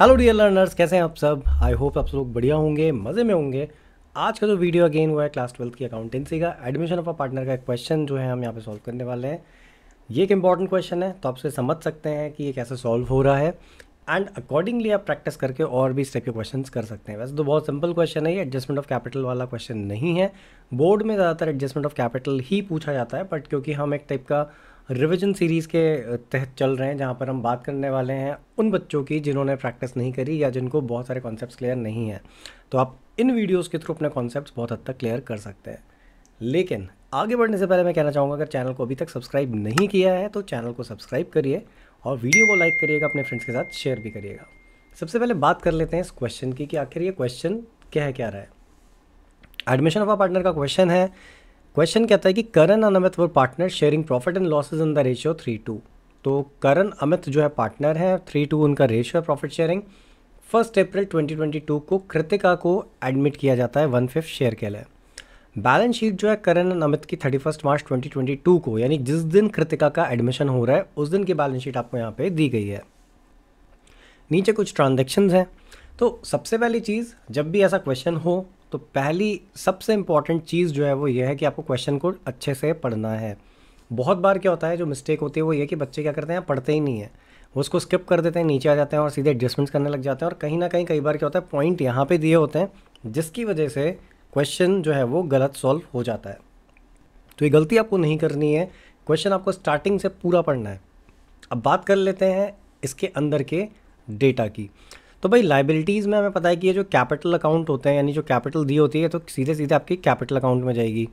hello dear learners कैसे हैं आप सब आई होप आप लोग बढ़िया होंगे मज़े में होंगे आज का जो वीडियो अगेन हुआ है क्लास ट्वेल्थ की अकाउंटेंसी का एडमिशन ऑफ अ पार्टनर का एक क्वेश्चन जो है हम यहाँ पे सॉल्व करने वाले हैं ये एक इंपॉर्टेंट क्वेश्चन है तो आप से समझ सकते हैं कि ये कैसे सॉल्व हो रहा है एंड अकॉर्डिंगली आप प्रैक्टिस करके और भी इस टाइप के क्वेश्चन कर सकते हैं वैसे तो बहुत सिंपल क्वेश्चन है ये एडजस्टमेंट ऑफ कैपिटल वाला क्वेश्चन नहीं है बोर्ड में ज़्यादातर एडजस्टमेंट ऑफ कैपिटल ही पूछा जाता है बट क्योंकि हम एक टाइप का रिविजन सीरीज़ के तहत चल रहे हैं जहाँ पर हम बात करने वाले हैं उन बच्चों की जिन्होंने प्रैक्टिस नहीं करी या जिनको बहुत सारे कॉन्सेप्ट क्लियर नहीं हैं तो आप इन वीडियोज़ के थ्रू अपने कॉन्सेप्ट बहुत हद तक क्लियर कर सकते हैं लेकिन आगे बढ़ने से पहले मैं कहना चाहूँगा अगर चैनल को अभी तक सब्सक्राइब नहीं किया है तो चैनल को सब्सक्राइब करिए और वीडियो को लाइक करिएगा अपने फ्रेंड्स के साथ शेयर भी करिएगा सबसे पहले बात कर लेते हैं इस क्वेश्चन की कि आखिर ये क्वेश्चन क्या है क्या रहा है एडमिशन ऑफ आ पार्टनर का क्वेश्चन है क्वेश्चन कहता है कि Karan and Amit were partner sharing profit and losses in the ratio three two तो करण अमित जो है पार्टनर है थ्री टू उनका रेशियो है प्रॉफिट शेयरिंग फर्स्ट अप्रैल 2022 को कृतिका को एडमिट किया जाता है वन फिफ्थ शेयर के लिए बैलेंस शीट जो है करण एंड अमित की थर्टी फर्स्ट मार्च 2022 को यानी जिस दिन कृतिका का एडमिशन हो रहा है उस दिन की बैलेंस शीट आपको यहाँ पे दी गई है नीचे कुछ ट्रांजेक्शन हैं तो सबसे पहली चीज़ जब भी ऐसा क्वेश्चन हो तो पहली सबसे इम्पॉर्टेंट चीज़ जो है वो ये है कि आपको क्वेश्चन को अच्छे से पढ़ना है बहुत बार क्या होता है जो मिस्टेक होती है वो ये कि बच्चे क्या करते हैं पढ़ते ही नहीं है वो उसको स्किप कर देते हैं नीचे आ जाते हैं और सीधे एडजस्टमेंट्स करने लग जाते हैं और कहीं ना कहीं कई बार क्या होता है पॉइंट यहाँ पर दिए होते हैं जिसकी वजह से क्वेश्चन जो है वो गलत सॉल्व हो जाता है तो ये गलती आपको नहीं करनी है क्वेश्चन आपको स्टार्टिंग से पूरा पढ़ना है अब बात कर लेते हैं इसके अंदर के डेटा की तो भाई लाइबिलिटीज़ में हमें पता है कि ये जो कैपिटल अकाउंट होते हैं यानी जो कैपिटल दी होती है तो सीधे सीधे आपकी कैपिटल अकाउंट में जाएगी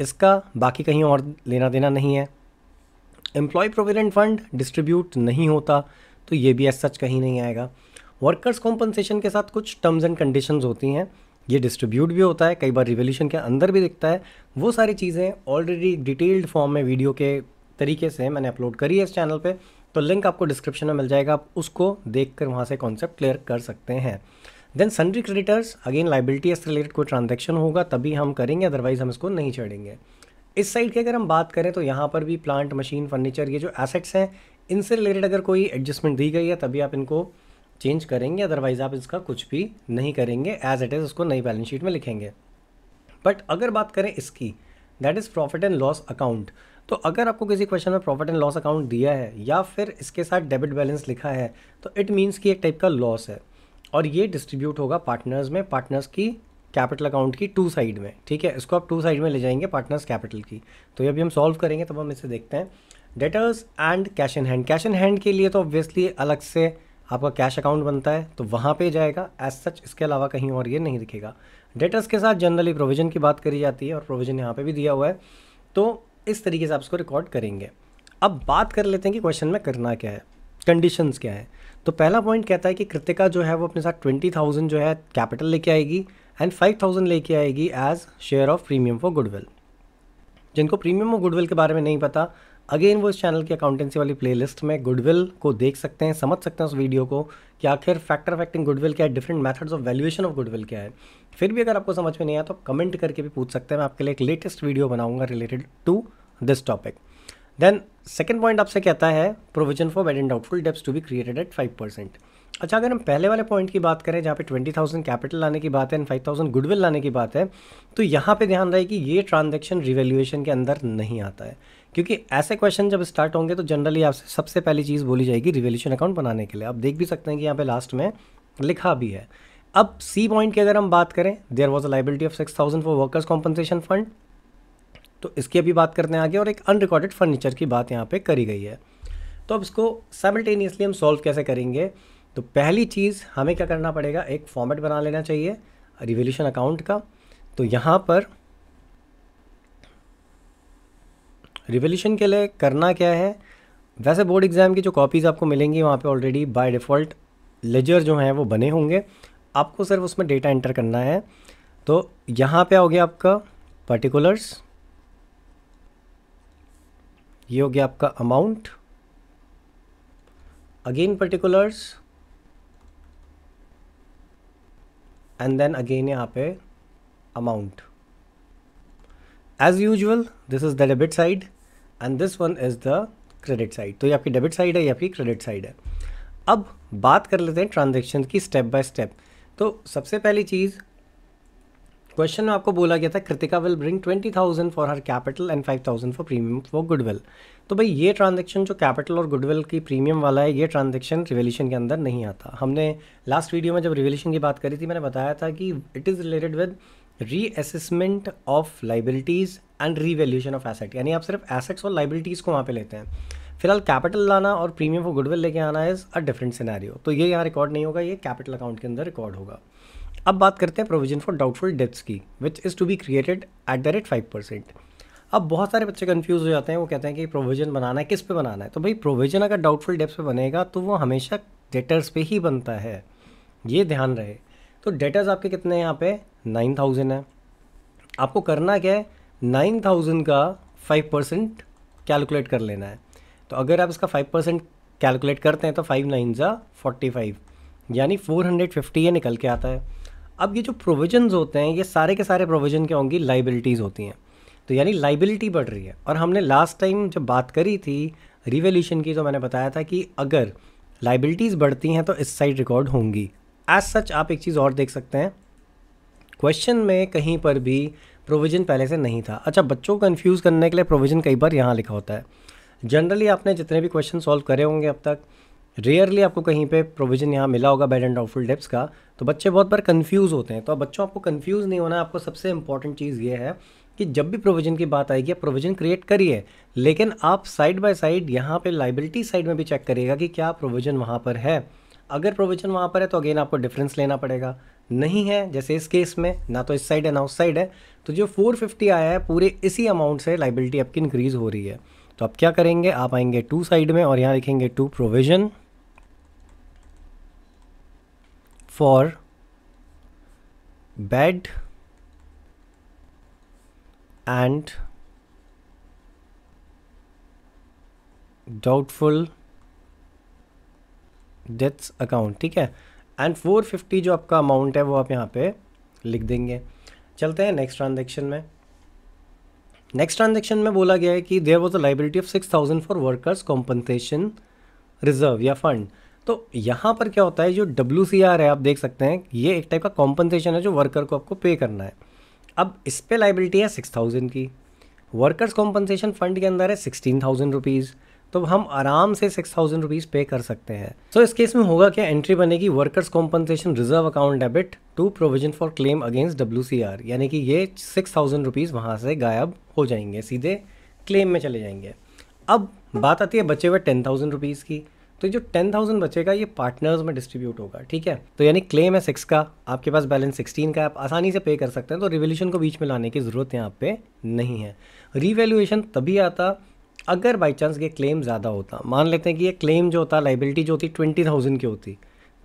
इसका बाकी कहीं और लेना देना नहीं है एम्प्लॉय प्रोविडेंट फंड डिस्ट्रीब्यूट नहीं होता तो ये भी एज सच कहीं नहीं आएगा वर्कर्स कॉम्पनसेशन के साथ कुछ टर्म्स एंड कंडीशंस होती हैं ये डिस्ट्रीब्यूट भी होता है कई बार रिवोल्यूशन के अंदर भी दिखता है वो सारी चीज़ें ऑलरेडी डिटेल्ड फॉर्म में वीडियो के तरीके से मैंने अपलोड करी है इस चैनल पे तो लिंक आपको डिस्क्रिप्शन में मिल जाएगा आप उसको देख कर वहाँ से कॉन्सेप्ट क्लियर कर सकते हैं then sundry creditors again liability से रिलेटेड कोई ट्रांजेक्शन होगा तभी हम करेंगे अदरवाइज हम इसको नहीं छेड़ेंगे इस साइड की अगर हम बात करें तो यहाँ पर भी प्लांट मशीन फर्नीचर ये जो एसेट्स हैं इनसे रिलेटेड अगर कोई एडजस्टमेंट दी गई है तभी आप इनको चेंज करेंगे अदरवाइज़ आप इसका कुछ भी नहीं करेंगे एज इट इज़ उसको नई बैलेंस शीट में लिखेंगे बट अगर बात करें इसकी that is profit and loss account तो अगर आपको किसी क्वेश्चन में प्रॉफिट एंड लॉस अकाउंट दिया है या फिर इसके साथ डेबिट बैलेंस लिखा है तो इट मीन्स कि एक टाइप का लॉस है और ये डिस्ट्रीब्यूट होगा पार्टनर्स में पार्टनर्स की कैपिटल अकाउंट की टू साइड में ठीक है इसको आप टू साइड में ले जाएंगे पार्टनर्स कैपिटल की तो ये अभी हम सॉल्व करेंगे तब हम इसे देखते हैं debtors and cash in hand cash in hand के लिए तो ऑब्वियसली अलग से आपका कैश अकाउंट बनता है तो वहाँ पे जाएगा एज सच इसके अलावा कहीं और ये नहीं दिखेगा डेटर्स के साथ जनरली प्रोविजन की बात करी जाती है और प्रोविजन यहाँ पे भी दिया हुआ है तो इस तरीके से आप इसको रिकॉर्ड करेंगे अब बात कर लेते हैं कि क्वेश्चन में करना क्या है कंडीशंस क्या है तो पहला पॉइंट कहता है कि कृतिका जो है वो अपने साथ ट्वेंटी जो है कैपिटल लेके आएगी एंड फाइव लेके आएगी as share of premium for goodwill जिनको प्रीमियम और गुडविल के बारे में नहीं पता अगेन वो इस चैनल की अकाउंटेंसी वाली प्लेलिस्ट में गुडविल को देख सकते हैं समझ सकते हैं उस वीडियो को कि आखिर फैक्टर अफेक्टिंग गुडविल क्या है different methods of valuation of goodwill क्या है फिर भी अगर आपको समझ में नहीं आया तो कमेंट करके भी पूछ सकते हैं मैं आपके लिए एक लेटेस्ट वीडियो बनाऊंगा related to this topic then second point आपसे कहता है provision for bad and doubtful debts to be created at five percent अच्छा अगर हम पहले वाले पॉइंट की बात करें जहाँ पे ट्वेंटी थाउजेंड कैपिटल लाने की बात है एंड फाइव थाउजेंड गुडविल लाने की बात है तो यहाँ पे ध्यान रहे कि ये ट्रांजेक्शन रिवेल्यूएशन के अंदर नहीं आता है क्योंकि ऐसे क्वेश्चन जब स्टार्ट होंगे तो जनरली आपसे सबसे पहली चीज़ बोली जाएगी रिवेल्यूशन अकाउंट बनाने के लिए आप देख भी सकते हैं कि यहाँ पे लास्ट में लिखा भी है अब सी पॉइंट की अगर हम बात करें there was a liability of six thousand for workers compensation fund तो इसकी अभी बात करने आगे और एक अनरिकॉर्डेड फर्नीचर की बात यहाँ पे करी गई है तो अब इसको साइमल्टेनियसली हम सॉल्व कैसे करेंगे तो पहली चीज़ हमें क्या करना पड़ेगा एक फॉर्मेट बना लेना चाहिए रिवोल्यूशन अकाउंट का तो यहाँ पर रिवोल्यूशन के लिए करना क्या है वैसे बोर्ड एग्ज़ाम की जो कॉपीज़ आपको मिलेंगी वहाँ पे ऑलरेडी बाय डिफ़ॉल्ट लेजर जो हैं वो बने होंगे आपको सिर्फ उसमें डेटा एंटर करना है तो यहाँ पे आओगे गया आपका पर्टिकुलर्स ये हो गया आपका amount again particulars and then again यहाँ पे amount as usual this is the debit side and this one is the credit side तो ये आपकी डेबिट साइड है या आपकी क्रेडिट साइड है अब बात कर लेते हैं ट्रांजेक्शन की स्टेप बाय स्टेप तो सबसे पहली चीज़ क्वेश्चन में आपको बोला गया था Kritika will bring twenty thousand for her capital and five thousand for premium for goodwill तो भाई ये ट्रांजेक्शन जो कैपिटल और गुडविल की प्रीमियम वाला है ये ट्रांजेक्शन रिवोल्यूशन के अंदर नहीं आता हमने लास्ट वीडियो में जब रिवोल्यूशन की बात करी थी मैंने बताया था कि it is related with reassessment of liabilities and revaluation of asset यानी आप सिर्फ एसेट्स और लाइबिलिटीज़ को वहाँ पे लेते हैं फिलहाल कैपिटल लाना और प्रीमियम फॉर गुडविल लेके आना इज़ अ डिफरेंट सिनेरियो तो ये यहाँ रिकॉर्ड नहीं होगा ये कैपिटल अकाउंट के अंदर रिकॉर्ड होगा अब बात करते हैं प्रोविजन फॉर डाउटफुल डेप्स की which is to be created at the rate five percent अब बहुत सारे बच्चे कन्फ्यूज़ हो जाते हैं वो कहते हैं कि प्रोविजन बनाना है किस पे बनाना है तो भाई प्रोविजन अगर डाउटफुल डेप्स पे बनेगा तो वो हमेशा डेटर्स पे ही बनता है ये ध्यान रहे तो डेटर्स आपके कितने हैं यहाँ पे नाइन थाउजेंड है आपको करना क्या है नाइन थाउजेंड का फाइव परसेंट कैलकुलेट कर लेना है तो अगर आप इसका फाइव परसेंट कैलकुलेट करते हैं तो फाइव नाइन ज़ा फोर्टी फाइव यानी फोर हंड्रेड फिफ्टी ये निकल के आता है अब ये जो प्रोविजंस होते हैं ये सारे के सारे प्रोविजन क्या होंगी लाइबिलिटीज़ होती हैं तो यानी लाइबिलिटी बढ़ रही है और हमने लास्ट टाइम जब बात करी थी रिवेल्यूशन की तो मैंने बताया था कि अगर लाइबिलिटीज़ बढ़ती हैं तो इस साइड रिकॉर्ड होंगी एज सच आप एक चीज़ और देख सकते हैं क्वेश्चन में कहीं पर भी प्रोविज़न पहले से नहीं था अच्छा बच्चों को कन्फ्यूज़ करने के लिए प्रोविज़न कई बार यहाँ लिखा होता है जनरली आपने जितने भी क्वेश्चन सॉल्व करे होंगे अब तक रेयरली आपको कहीं पे प्रोविजन यहाँ मिला होगा बेड एंड डाउटफुल डेप्स का तो बच्चे बहुत बार कंफ्यूज होते हैं तो बच्चों आपको कंफ्यूज नहीं होना आपको सबसे इंपॉर्टेंट चीज़ ये है कि जब भी प्रोविजन की बात आएगी आप प्रोविजन क्रिएट करिए लेकिन आप साइड बाय साइड यहाँ पे लाइबिलिटी साइड में भी चेक करिएगा कि क्या प्रोविजन वहाँ पर है अगर प्रोविजन वहाँ पर है तो अगेन आपको डिफरेंस लेना पड़ेगा नहीं है जैसे इस केस में ना तो इस साइड है ना उस साइड है तो जो 450 आया है पूरे इसी अमाउंट से लाइबिलिटी आपकी इंक्रीज़ हो रही है तो आप क्या करेंगे आप आएंगे टू साइड में और यहाँ लिखेंगे to provision for bad and doubtful debts account ठीक है एंड 450 जो आपका अमाउंट है वो आप यहाँ पे लिख देंगे चलते हैं नेक्स्ट ट्रांजेक्शन में नेक्स्ट ट्रांजेक्शन में बोला गया है कि there was a liability of six thousand for workers compensation reserve या फंड तो यहाँ पर क्या होता है जो डब्ल्यू सी आर है आप देख सकते हैं ये एक टाइप का कॉम्पनसेशन है जो वर्कर को आपको पे करना है अब इस पर लाइबिलिटी है सिक्स थाउजेंड की वर्कर्स कॉम्पनसेशन फंड के अंदर है सिक्सटीन थाउजेंड रुपीज़ तो हम आराम से सिक्स थाउजेंड रुपीज़ पे कर सकते हैं सो so, इस केस में होगा क्या एंट्री बनेगी workers compensation reserve account debit to provision for claim against W यानी कि ये सिक्स थाउजेंड रुपीज़ वहाँ से गायब हो जाएंगे सीधे क्लेम में चले जाएंगे अब बात आती है बचे हुए टेन थाउजेंड रुपीज़ की तो जो टेन थाउजेंड बचेगा ये पार्टनर्स में डिस्ट्रीब्यूट होगा ठीक है तो यानी क्लेम है सिक्स का आपके पास बैलेंस सिक्सटीन का आप आसानी से पे कर सकते हैं तो रिवोल्यूशन को बीच में लाने की ज़रूरत यहाँ पे नहीं है रिवेल्यूएशन तभी आता अगर बाई चांस ये क्लेम ज़्यादा होता मान लेते हैं कि ये क्लेम जो होता लाइबिलिटी जो होती ट्वेंटी थाउजेंड की होती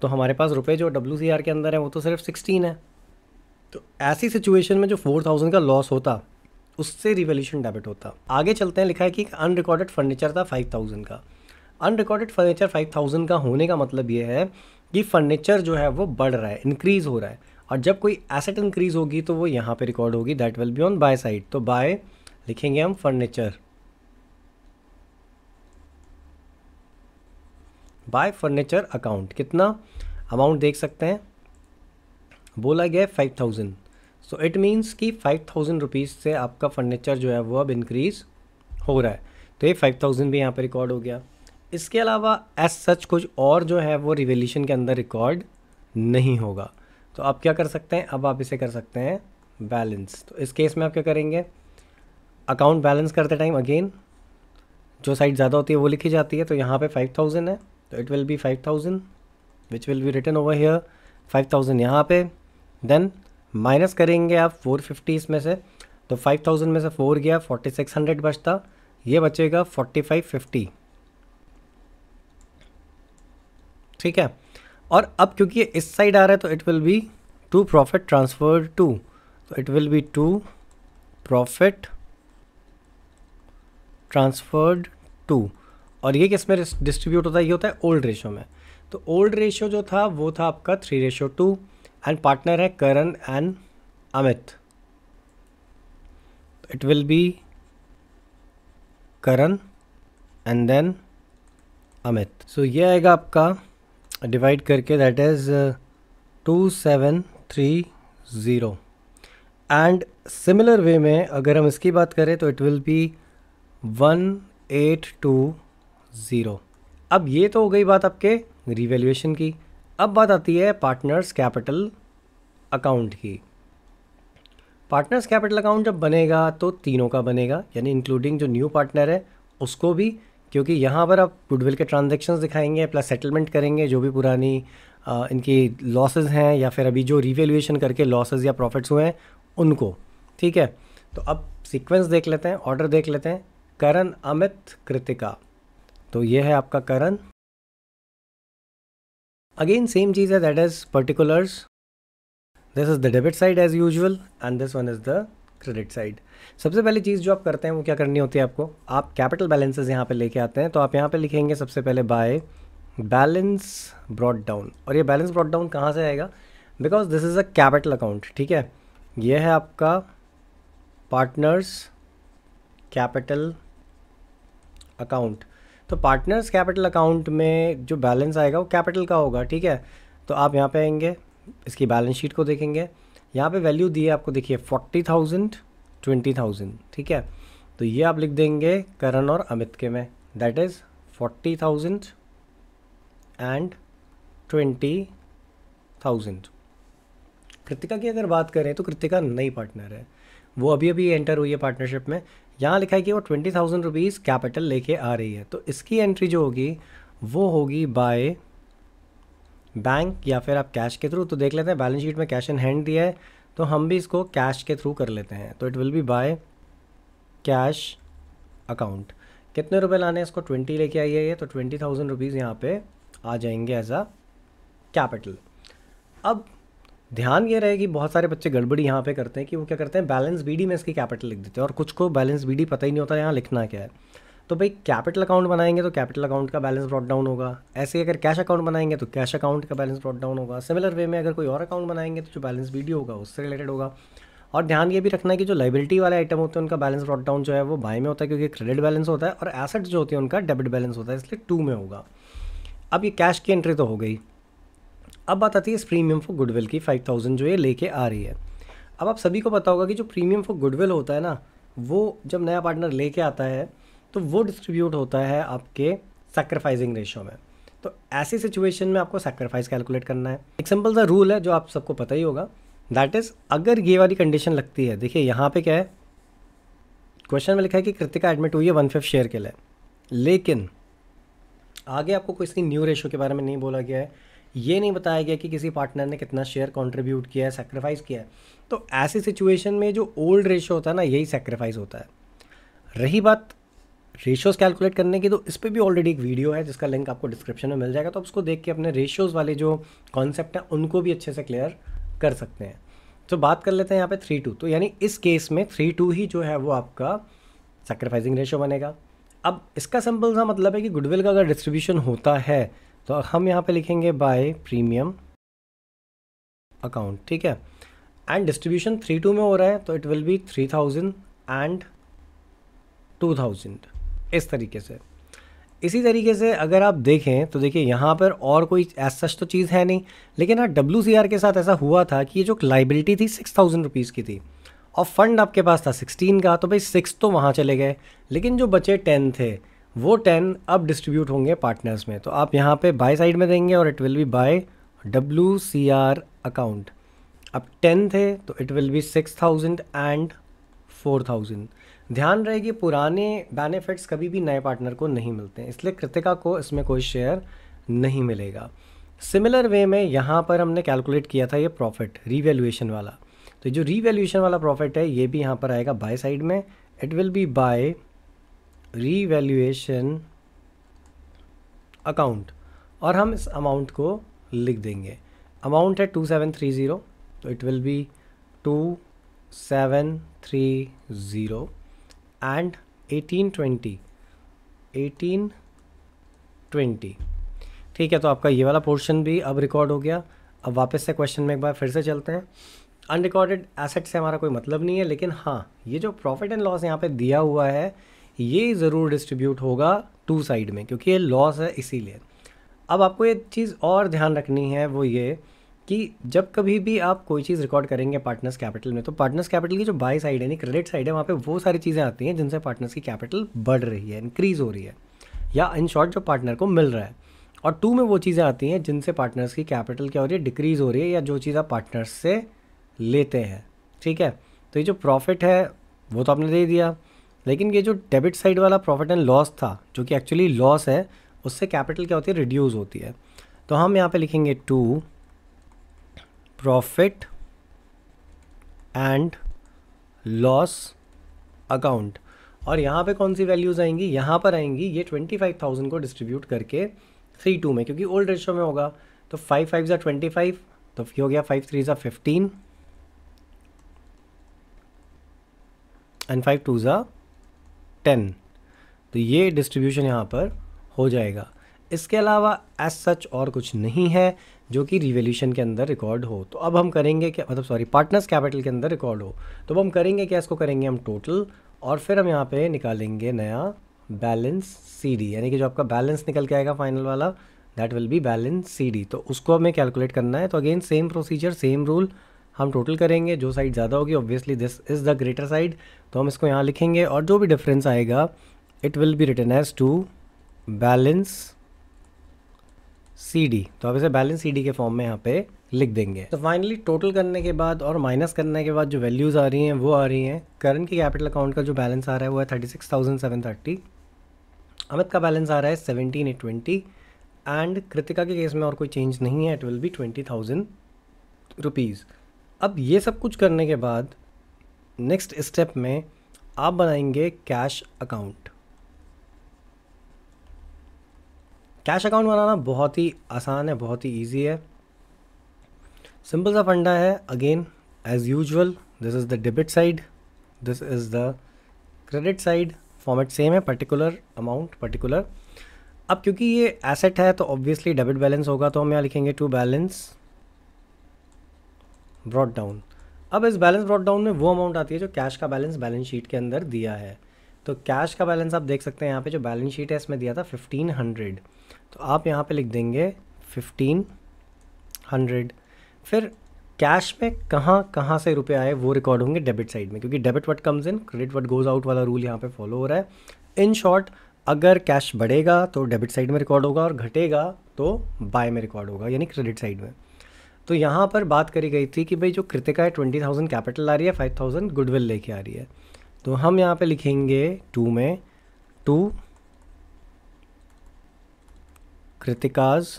तो हमारे पास रुपये जो डब्ल्यू सी आर के अंदर है वो तो सिर्फ सिक्सटीन है तो ऐसी सिचुएशन में जो फोर थाउजेंड का लॉस होता उससे रिवोल्यूशन डेबिट होता आगे चलते हैं लिखा है कि अनरिकॉर्डेड फर्नीचर था फाइव थाउजेंड का अनरिकॉर्डेड फर्नीचर फाइव थाउजेंड का होने का मतलब ये है कि फर्नीचर जो है वो बढ़ रहा है इंक्रीज़ हो रहा है और जब कोई एसेट इंक्रीज़ होगी तो वो यहाँ पे रिकॉर्ड होगी that will be on by side तो बाय लिखेंगे हम फर्नीचर बाय फर्नीचर अकाउंट कितना अमाउंट देख सकते हैं बोला गया है five thousand so it means कि फाइव थाउजेंड रुपीज़ से आपका फर्नीचर जो है वो अब इंक्रीज़ हो रहा है तो ये फाइव थाउजेंड भी यहाँ पर रिकॉर्ड हो गया इसके अलावा एस सच कुछ और जो है वो रिवेल्यूशन के अंदर रिकॉर्ड नहीं होगा तो आप क्या कर सकते हैं अब आप इसे कर सकते हैं बैलेंस तो इस केस में आप क्या करेंगे अकाउंट बैलेंस करते टाइम अगेन जो साइड ज़्यादा होती है वो लिखी जाती है तो यहाँ पे फाइव थाउजेंड है तो it will be five thousand which will be return over here five thousand यहाँ पे देन माइनस करेंगे आप फोर फिफ्टी इसमें से तो फाइव थाउजेंड में से फोर गया फोर्टी सिक्स हंड्रेड बचता ये बचेगा फोर्टी फाइव फिफ्टी ठीक है और अब क्योंकि ये इस साइड आ रहा है तो it will be to profit transfer to तो it will be to profit transferred to और ये किस में डिस्ट्रीब्यूट होता है ये होता है ओल्ड रेशो में तो ओल्ड रेशो जो था वो था आपका three ratio two and partner है Karan and Amit it will be Karan and then Amit so ये आएगा आपका डिवाइड करके that is two seven three zero and similar way में अगर हम इसकी बात करें तो it will be one eight two zero अब ये तो हो गई बात आपके रिवेल्यूएशन की अब बात आती है पार्टनर्स कैपिटल अकाउंट की पार्टनर्स कैपिटल अकाउंट जब बनेगा तो तीनों का बनेगा यानी इंक्लूडिंग जो न्यू पार्टनर है उसको भी क्योंकि यहाँ पर आप गुडविल के ट्रांजेक्शन्स दिखाएंगे प्लस सेटलमेंट करेंगे जो भी पुरानी आ, इनकी लॉसेज हैं या फिर अभी जो रिवेल्यूएशन करके लॉसेज या प्रॉफिट्स हुए हैं उनको ठीक है तो अब सीक्वेंस देख लेते हैं ऑर्डर देख लेते हैं करण अमित कृतिका तो ये है आपका करण अगेन सेम चीज है that is particulars this is the debit side as usual and this one is the credit side सबसे पहले चीज़ जो आप करते हैं वो क्या करनी होती है आपको आप कैपिटल बैलेंसेज यहाँ पे लेके आते हैं तो आप यहाँ पे लिखेंगे सबसे पहले बाय बैलेंस ब्रॉड डाउन और ये बैलेंस ब्रॉड डाउन कहाँ से आएगा because this is a capital account ठीक है ये है आपका पार्टनर्स कैपिटल अकाउंट तो पार्टनर्स कैपिटल अकाउंट में जो बैलेंस आएगा वो कैपिटल का होगा ठीक है तो आप यहाँ पे आएंगे इसकी बैलेंस शीट को देखेंगे यहाँ पे वैल्यू दी है आपको देखिए फोर्टी थाउजेंड ट्वेंटी थाउजेंड ठीक है तो ये आप लिख देंगे करण और अमित के में that is forty thousand and twenty thousand Kritika की अगर बात करें तो कृतिका नई पार्टनर है वो अभी अभी एंटर हुई है पार्टनरशिप में यहाँ लिखा है कि वो ट्वेंटी थाउजेंड रुपीज़ कैपिटल लेके आ रही है तो इसकी एंट्री जो होगी वो होगी बाय बैंक या फिर आप कैश के थ्रू तो देख लेते हैं बैलेंस शीट में कैश इन हैंड दिया है तो हम भी इसको कैश के थ्रू कर लेते हैं तो it will be by cash account कितने रुपए लाने इसको ट्वेंटी लेके आई है ये तो ट्वेंटी थाउजेंड रुपीज़ यहाँ पे आ जाएंगे एज अ कैपिटल अब ध्यान ये रहे कि बहुत सारे बच्चे गड़बड़ी यहाँ पे करते हैं कि वो क्या करते हैं बैलेंस बीडी में इसकी कैपिटल लिख देते हैं और कुछ को बैलेंस बीडी पता ही नहीं होता यहाँ लिखना क्या है तो भाई कैपिटल अकाउंट बनाएंगे तो कैपिटल अकाउंट का बैलेंस ब्रॉड डाउन होगा ऐसे अगर कैश अकाउंट बनाएंगे तो कैश अकाउंट का बैलेंस ब्रॉड डाउन होगा सिमिलर वे में अगर कोई और अकाउंट बनाएंगे तो जो बैलेंस बीडी होगा उससे रिलेटेड होगा और ध्यान ये भी रखना है कि जो लाइबिलिटी वाले आइटम होते हैं उनका बैलेंस ब्रॉड डाउन जो है वो बाय में होता है क्योंकि क्रेडिट बैलेंस होता है और एसेट्स जो होते हैं उनका डेबिट बैलेंस होता है इसलिए टू में होगा अब ये कैश की एंट्री तो हो गई अब बात आती है इस प्रीमियम फॉर गुडविल की फाइव थाउजेंड जो ये लेके आ रही है अब आप सभी को पता होगा कि जो प्रीमियम फॉर गुडविल होता है ना वो जब नया पार्टनर लेके आता है तो वो डिस्ट्रीब्यूट होता है आपके सेक्रीफाइसिंग रेशो में तो ऐसी सिचुएशन में आपको सेक्रीफाइस कैलकुलेट करना है एक सिंपल सा रूल है जो आप सबको पता ही होगा दैट इज़ अगर ये वाली कंडीशन लगती है देखिए यहाँ पे क्या है क्वेश्चन में लिखा है कि कृतिका एडमिट हुई है वन फिफ्थ शेयर के लिए लेकिन आगे आपको कोई इसकी न्यू रेशो के बारे में नहीं बोला गया है ये नहीं बताया गया कि किसी पार्टनर ने कितना शेयर कंट्रीब्यूट किया है सेक्रीफाइस किया है तो ऐसी सिचुएशन में जो ओल्ड रेशो होता है ना यही सेक्रीफाइस होता है रही बात रेशोज़ कैलकुलेट करने की तो इस पर भी ऑलरेडी एक वीडियो है जिसका लिंक आपको डिस्क्रिप्शन में मिल जाएगा तो आप उसको देख के अपने रेशोज़ वाले जो कॉन्सेप्ट हैं उनको भी अच्छे से क्लियर कर सकते हैं तो बात कर लेते हैं यहाँ पे थ्री टू तो यानी इस केस में थ्री टू ही जो है वो आपका सेक्रीफाइसिंग रेशो बनेगा अब इसका सिंपल सा मतलब है कि गुडविल का अगर डिस्ट्रीब्यूशन होता है तो हम यहाँ पे लिखेंगे बाय प्रीमियम अकाउंट ठीक है एंड डिस्ट्रीब्यूशन थ्री टू में हो रहा है तो it will be three thousand and two thousand इस तरीके से इसी तरीके से अगर आप देखें तो देखिए यहाँ पर और कोई ऐसा तो चीज़ है नहीं लेकिन हाँ डब्ल्यू के साथ ऐसा हुआ था कि ये जो लाइबिलिटी थी सिक्स थाउजेंड रुपीज़ की थी और फंड आपके पास था सिक्सटीन का तो भाई सिक्स तो वहाँ चले गए लेकिन जो बचे टेन थे वो टेन अब डिस्ट्रीब्यूट होंगे पार्टनर्स में तो आप यहाँ पे बाय साइड में देंगे और it will be by W C R account अब टेन थे तो it will be six thousand and four thousand ध्यान रहे कि पुराने बेनिफिट्स कभी भी नए पार्टनर को नहीं मिलते हैं इसलिए कृतिका को इसमें कोई शेयर नहीं मिलेगा सिमिलर वे में यहाँ पर हमने कैलकुलेट किया था ये प्रॉफिट रीवेल्यूएशन वाला तो जो रीवेल्यूएशन वाला प्रॉफिट है ये भी यहाँ पर आएगा बाय साइड में it will be by revaluation account और हम इस अमाउंट को लिख देंगे अमाउंट है टू सेवन थ्री ज़ीरो तो it will be two seven three zero and eighteen twenty eighteen twenty ठीक है तो आपका ये वाला पोर्शन भी अब रिकॉर्ड हो गया अब वापस से क्वेश्चन में एक बार फिर से चलते हैं अनरिकॉर्डेड एसेट से हमारा कोई मतलब नहीं है लेकिन हाँ ये जो प्रॉफिट एंड लॉस यहाँ पे दिया हुआ है ये ज़रूर डिस्ट्रीब्यूट होगा टू साइड में क्योंकि ये लॉस है इसीलिए अब आपको एक चीज़ और ध्यान रखनी है वो ये कि जब कभी भी आप कोई चीज़ रिकॉर्ड करेंगे पार्टनर्स कैपिटल में तो पार्टनर्स कैपिटल की जो बाई साइड है यानी क्रेडिट साइड है वहाँ पे वो सारी चीज़ें आती हैं जिनसे पार्टनर्स की कैपिटल बढ़ रही है इंक्रीज़ हो रही है या इन शॉर्ट जो पार्टनर को मिल रहा है और टू में वो चीज़ें आती हैं जिनसे पार्टनर्स की कैपिटल क्या हो रही है डिक्रीज़ हो रही है या जो चीज़ आप पार्टनर्स से लेते हैं ठीक है तो ये जो प्रॉफिट है वो तो आपने दे दिया लेकिन ये जो डेबिट साइड वाला प्रॉफिट एंड लॉस था जो कि एक्चुअली लॉस है उससे कैपिटल क्या होती है रिड्यूस होती है तो हम यहाँ पे लिखेंगे to profit and loss account और यहाँ पे कौन सी वैल्यूज़ आएंगी यहाँ पर आएंगी ये ट्वेंटी फाइव थाउजेंड को डिस्ट्रीब्यूट करके थ्री टू में क्योंकि ओल्ड रेशो में होगा तो फाइव फाइव ज़ा ट्वेंटी फाइव तो ये हो गया फाइव थ्री ज़ा फिफ्टीन एंड फाइव टू ज़ा टेन तो ये डिस्ट्रीब्यूशन यहाँ पर हो जाएगा इसके अलावा एज सच और कुछ नहीं है जो कि रिवोल्यूशन के अंदर रिकॉर्ड हो तो अब हम करेंगे क्या मतलब सॉरी पार्टनर्स कैपिटल के अंदर रिकॉर्ड हो तो अब हम करेंगे क्या इसको करेंगे हम टोटल और फिर हम यहाँ पे निकालेंगे नया बैलेंस सीडी यानी कि जो आपका बैलेंस निकल के आएगा फाइनल वाला that will be balance C D तो उसको हमें कैलकुलेट करना है तो again same procedure same rule हम टोटल करेंगे जो साइड ज़्यादा होगी obviously this is the greater side तो हम इसको यहाँ लिखेंगे और जो भी डिफरेंस आएगा it will be written as to balance C D तो आप इसे बैलेंस सी डी के फॉर्म में यहाँ पे लिख देंगे तो फाइनली टोटल करने के बाद और माइनस करने के बाद जो वैल्यूज़ आ रही हैं वो आ रही हैं करंट की कैपिटल अकाउंट का जो बैलेंस आ रहा है वो है thirty six thousand seven thirty Amit का बैलेंस आ रहा है seventeen eight twenty and Kritika के केस में और कोई चेंज नहीं है it will be twenty thousand rupees अब ये सब कुछ करने के बाद नेक्स्ट स्टेप में आप बनाएंगे कैश अकाउंट कैश अकाउंट बनाना बहुत ही आसान है बहुत ही ईजी है सिंपल सा फंडा है again as usual this is the debit side this is the credit side format same है पर्टिकुलर अमाउंट पर्टिकुलर अब क्योंकि ये एसेट है तो ऑब्वियसली डेबिट बैलेंस होगा तो हम यहाँ लिखेंगे टू बैलेंस ब्रॉड डाउन अब इस बैलेंस ब्रॉड डाउन में वो अमाउंट आती है जो कैश का बैलेंस बैलेंस शीट के अंदर दिया है तो कैश का बैलेंस आप देख सकते हैं यहाँ पे जो बैलेंस शीट है इसमें दिया था फिफ्टीन हंड्रेड तो आप यहाँ पे लिख देंगे फिफ्टीन हंड्रेड फिर कैश में कहाँ कहाँ से रुपए आए वो रिकॉर्ड होंगे डेबिट साइड में क्योंकि debit what comes in credit what goes out वाला रूल यहाँ पे फॉलो हो रहा है इन शॉर्ट अगर कैश बढ़ेगा तो डेबिट साइड में रिकॉर्ड होगा और घटेगा तो बाय में रिकॉर्ड होगा यानी क्रेडिट साइड में तो यहाँ पर बात करी गई थी कि भाई जो कृतिका है ट्वेंटी थाउजेंड कैपिटल आ रही है फाइव थाउजेंड गुडविल लेके आ रही है तो हम यहाँ पे लिखेंगे टू में टू कृतिकाज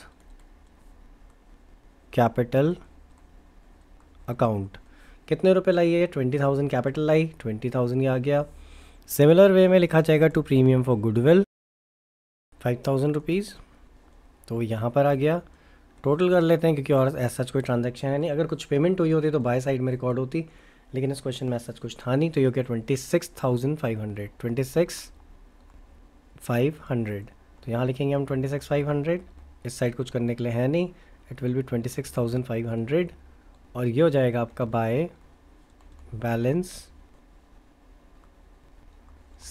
कैपिटल अकाउंट कितने रुपए लाई है ट्वेंटी थाउजेंड कैपिटल लाई ट्वेंटी थाउजेंड ये आ गया सिमिलर वे में लिखा जाएगा to premium for goodwill five thousand rupees तो यहाँ पर आ गया टोटल कर लेते हैं क्योंकि और ऐसा सच कोई ट्रांजेक्शन है नहीं अगर कुछ पेमेंट हुई होती तो बाय साइड में रिकॉर्ड होती लेकिन इस क्वेश्चन में सच कुछ था नहीं तो यू गया twenty six thousand five hundred twenty six five hundred तो यहाँ लिखेंगे हम ट्वेंटी सिक्स फाइव हंड्रेड इस साइड कुछ करने के लिए है नहीं it will be twenty six thousand five hundred और ये हो जाएगा आपका बाय बैलेंस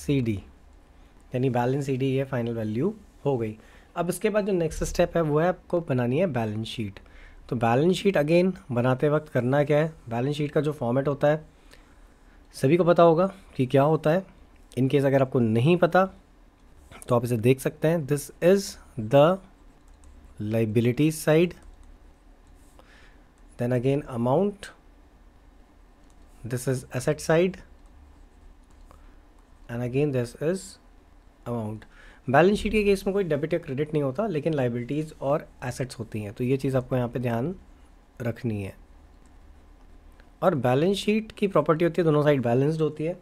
सी डी यानी बैलेंस सी डी ये फाइनल वैल्यू हो गई अब इसके बाद जो नेक्स्ट स्टेप है वो है आपको बनानी है बैलेंस शीट तो बैलेंस शीट अगेन बनाते वक्त करना क्या है बैलेंस शीट का जो फॉर्मेट होता है सभी को पता होगा कि क्या होता है इन केस अगर आपको नहीं पता तो आप इसे देख सकते हैं this is the liability side then again amount this is asset side and again this is amount balance sheet के केस में कोई डेबिट या क्रेडिट नहीं होता लेकिन लाइबिलिटीज़ और एसेट्स होती हैं तो ये चीज़ आपको यहाँ पे ध्यान रखनी है और बैलेंस शीट की प्रॉपर्टी होती है दोनों साइड बैलेंस्ड होती है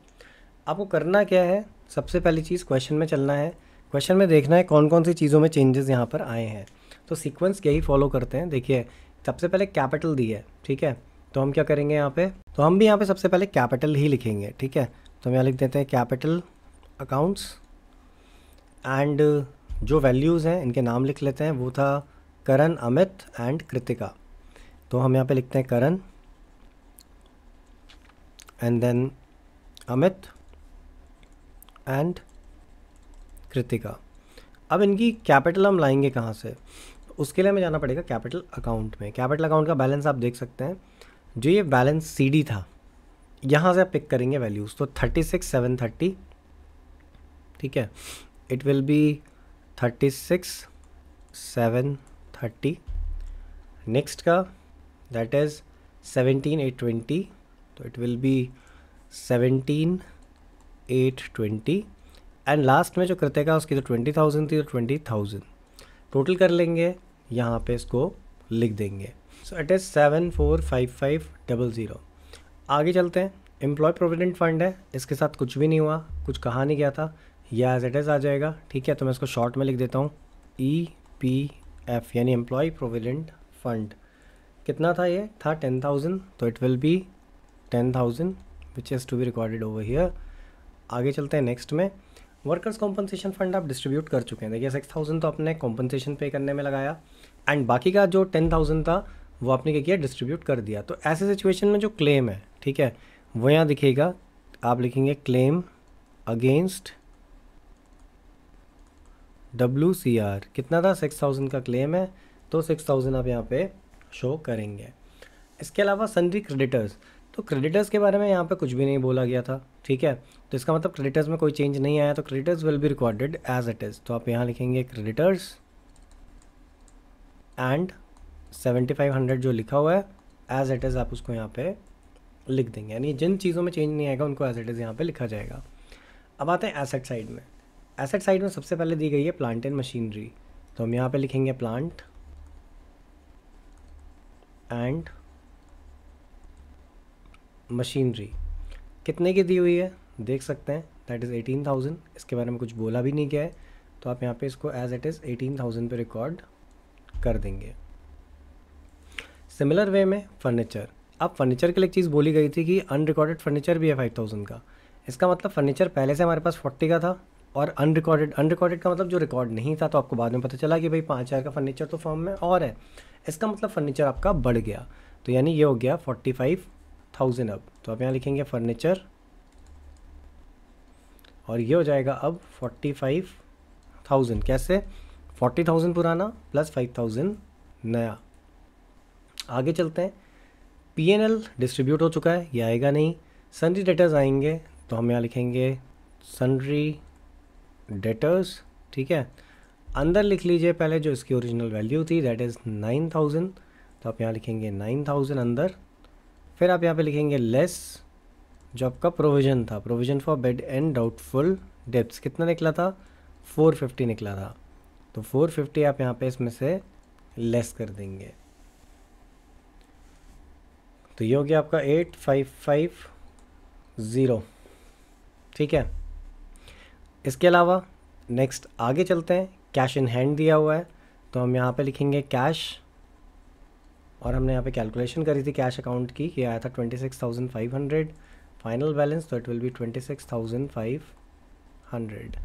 आपको करना क्या है सबसे पहली चीज़ क्वेश्चन में चलना है क्वेश्चन में देखना है कौन कौन सी चीज़ों में चेंजेस यहाँ पर आए हैं तो सीक्वेंस यही फॉलो करते हैं देखिए सबसे पहले कैपिटल दी है ठीक है तो हम क्या करेंगे यहाँ पे तो हम भी यहाँ पे सबसे पहले कैपिटल ही लिखेंगे ठीक है तो हम यहाँ लिख देते हैं कैपिटल अकाउंट्स एंड uh, जो वैल्यूज़ हैं इनके नाम लिख लेते हैं वो था करण अमित एंड कृतिका तो हम यहाँ पे लिखते हैं Karan and then Amit and Kritika अब इनकी कैपिटल हम लाएंगे कहाँ से उसके लिए हमें जाना पड़ेगा कैपिटल अकाउंट में कैपिटल अकाउंट का बैलेंस आप देख सकते हैं जो ये बैलेंस सीडी था यहाँ से आप पिक करेंगे वैल्यूज़ तो थर्टी सिक्स सेवन थर्टी ठीक है it will be thirty six seven thirty next का that is seventeen eight twenty तो it will be seventeen eight twenty and last में जो का उसकी तो ट्वेंटी थाउजेंड थी तो ट्वेंटी थाउजेंड टोटल कर लेंगे यहाँ पे इसको लिख देंगे so it is seven four five five double zero आगे चलते हैं एम्प्लॉय प्रोविडेंट फंड है इसके साथ कुछ भी नहीं हुआ कुछ कहा नहीं गया था या एज एट इज़ आ जाएगा ठीक है तो मैं इसको शॉर्ट में लिख देता हूँ ई पी एफ यानी एम्प्लॉय प्रोविडेंट फंड कितना था ये था टेन थाउजेंड तो it will be ten thousand which is to be recorded over here आगे चलते हैं नेक्स्ट में वर्कर्स कॉम्पनसेशन फंड आप डिस्ट्रीब्यूट कर चुके हैं देखिए सिक्स थाउजेंड तो आपने कॉम्पनसेशन पे करने में लगाया एंड बाकी का जो टेन थाउजेंड था वो आपने क्या किया डिस्ट्रीब्यूट कर दिया तो ऐसे सिचुएशन में जो क्लेम है ठीक है वो यहाँ दिखेगा आप लिखेंगे claim against W C R कितना था सिक्स थाउजेंड का क्लेम है तो सिक्स थाउजेंड आप यहाँ पे शो करेंगे इसके अलावा सन्ड्री क्रेडिटर्स तो क्रेडिटर्स के बारे में यहाँ पे कुछ भी नहीं बोला गया था ठीक है तो इसका मतलब क्रेडिटर्स में कोई चेंज नहीं आया तो creditors will be recorded as it is तो आप यहाँ लिखेंगे creditors and seventy five hundred जो लिखा हुआ है एज इट इज़ आप उसको यहाँ पे लिख देंगे यानी जिन चीज़ों में चेंज नहीं आएगा उनको एज इट इज़ यहाँ पे लिखा जाएगा अब आते हैं एसेट साइड में एसेट साइड में सबसे पहले दी गई है प्लांट एंड मशीनरी तो हम यहाँ पे लिखेंगे प्लांट एंड मशीनरी कितने की दी हुई है देख सकते हैं दैट इज़ एटीन थाउजेंड इसके बारे में कुछ बोला भी नहीं गया है तो आप यहाँ पे इसको as it is eighteen thousand पर रिकॉर्ड कर देंगे सिमिलर वे में फर्नीचर अब फर्नीचर के लिए एक चीज़ बोली गई थी कि अनरिकॉर्डेड फर्नीचर भी है फाइव थाउजेंड का इसका मतलब फर्नीचर पहले से हमारे पास फोर्टी का था और अनरिकॉर्डेड अनरिकॉर्डेड का मतलब जो रिकॉर्ड नहीं था तो आपको बाद में पता चला कि भाई पाँच हज़ार का फर्नीचर तो फॉर्म में और है इसका मतलब फर्नीचर आपका बढ़ गया तो यानी ये हो गया फोर्टी फाइव थाउजेंड अब तो आप यहाँ लिखेंगे फर्नीचर और ये हो जाएगा अब फोर्टी फाइव थाउजेंड कैसे फोर्टी थाउजेंड पुराना प्लस फाइव थाउजेंड नया आगे चलते हैं पी एन एल डिस्ट्रीब्यूट हो चुका है ये आएगा नहीं सन्ड्री डेटर्स आएंगे तो हम यहाँ लिखेंगे सन्ड्री डेटर्स ठीक है अंदर लिख लीजिए पहले जो इसकी ओरिजिनल वैल्यू थी दैट इज़ नाइन थाउजेंड तो आप यहाँ लिखेंगे नाइन थाउजेंड अंदर फिर आप यहाँ पे लिखेंगे लेस जो आपका प्रोविज़न था provision for bad and doubtful debts कितना निकला था फोर फिफ्टी निकला था तो फोर फिफ्टी आप यहाँ पे इसमें से लेस कर देंगे तो ये हो गया आपका एट फाइव फाइव ज़ीरो ठीक है इसके अलावा नेक्स्ट आगे चलते हैं कैश इन हैंड दिया हुआ है तो हम यहाँ पे लिखेंगे कैश और हमने यहाँ पे कैलकुलेशन करी थी कैश अकाउंट की ये आया था twenty six thousand five hundred final balance तो it will be twenty six thousand five hundred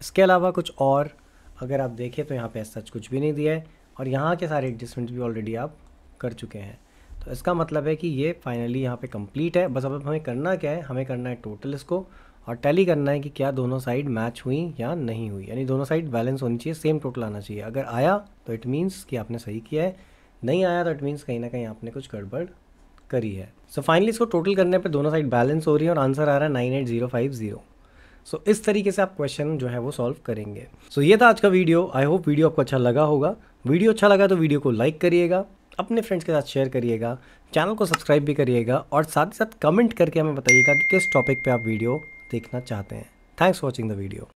इसके अलावा कुछ और अगर आप देखें तो यहाँ पे सच कुछ भी नहीं दिया है और यहाँ के सारे एडजस्टमेंट्स भी ऑलरेडी आप कर चुके हैं तो इसका मतलब है कि ये फाइनली यहाँ पे कंप्लीट है बस अब हमें करना क्या है हमें करना है टोटल इसको और टैली करना है कि क्या दोनों साइड मैच हुई या नहीं हुई यानी दोनों साइड बैलेंस होनी चाहिए सेम टोटल आना चाहिए अगर आया तो इट मीन्स कि आपने सही किया है नहीं आया तो इट मीन्स कहीं ना कहीं आपने कुछ गड़बड़ करी है सो so, फाइनली इसको टोटल करने पे दोनों साइड बैलेंस हो रही है और आंसर आ रहा है nine eight zero five zero so इस तरीके से आप क्वेश्चन जो है वो सॉल्व करेंगे सो so, ये था आज का वीडियो आई होप वीडियो आपको अच्छा लगा होगा वीडियो अच्छा लगा तो वीडियो को लाइक करिएगा अपने फ्रेंड्स के साथ शेयर करिएगा चैनल को सब्सक्राइब भी करिएगा और साथ ही साथ कमेंट करके हमें बताइएगा कि किस टॉपिक पे आप वीडियो देखना चाहते हैं थैंक्स वॉचिंग द वीडियो